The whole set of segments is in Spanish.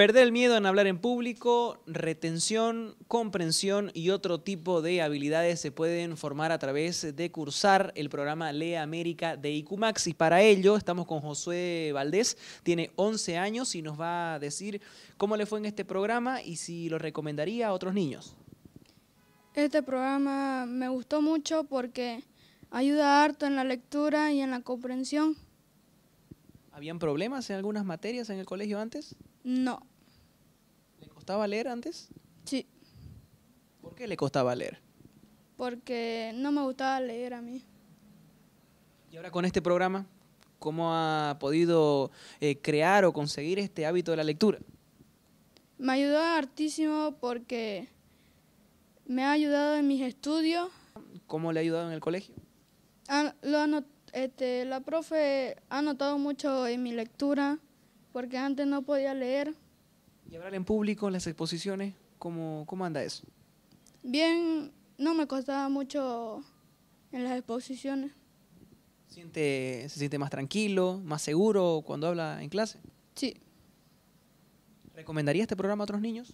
Perder el miedo en hablar en público, retención, comprensión y otro tipo de habilidades se pueden formar a través de cursar el programa Lea América de ICUMAX. Y para ello estamos con José Valdés, tiene 11 años y nos va a decir cómo le fue en este programa y si lo recomendaría a otros niños. Este programa me gustó mucho porque ayuda harto en la lectura y en la comprensión. ¿Habían problemas en algunas materias en el colegio antes? No. ¿Le costaba leer antes? Sí. ¿Por qué le costaba leer? Porque no me gustaba leer a mí. ¿Y ahora con este programa, cómo ha podido eh, crear o conseguir este hábito de la lectura? Me ayudó hartísimo porque me ha ayudado en mis estudios. ¿Cómo le ha ayudado en el colegio? Ah, lo anoté este, la profe ha notado mucho en mi lectura, porque antes no podía leer. ¿Y hablar en público, en las exposiciones? ¿Cómo, cómo anda eso? Bien, no me costaba mucho en las exposiciones. ¿Siente, ¿Se siente más tranquilo, más seguro cuando habla en clase? Sí. ¿Recomendaría este programa a otros niños?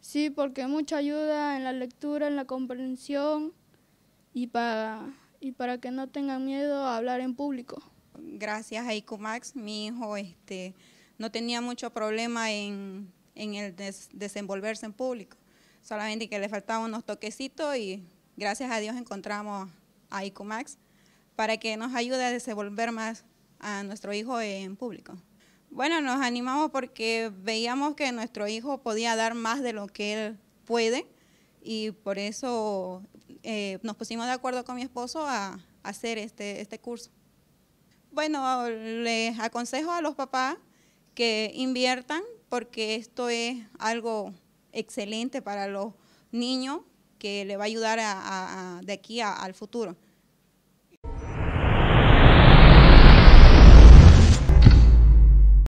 Sí, porque mucha ayuda en la lectura, en la comprensión y para y para que no tengan miedo a hablar en público. Gracias a ICOMAX, mi hijo este, no tenía mucho problema en, en el desenvolverse en público, solamente que le faltaban unos toquecitos y gracias a Dios encontramos a ICOMAX para que nos ayude a desenvolver más a nuestro hijo en público. Bueno, nos animamos porque veíamos que nuestro hijo podía dar más de lo que él puede y por eso eh, nos pusimos de acuerdo con mi esposo a, hacer este, este curso. Bueno, les aconsejo a los papás que inviertan porque esto es algo excelente para los niños que le va a ayudar de aquí al futuro.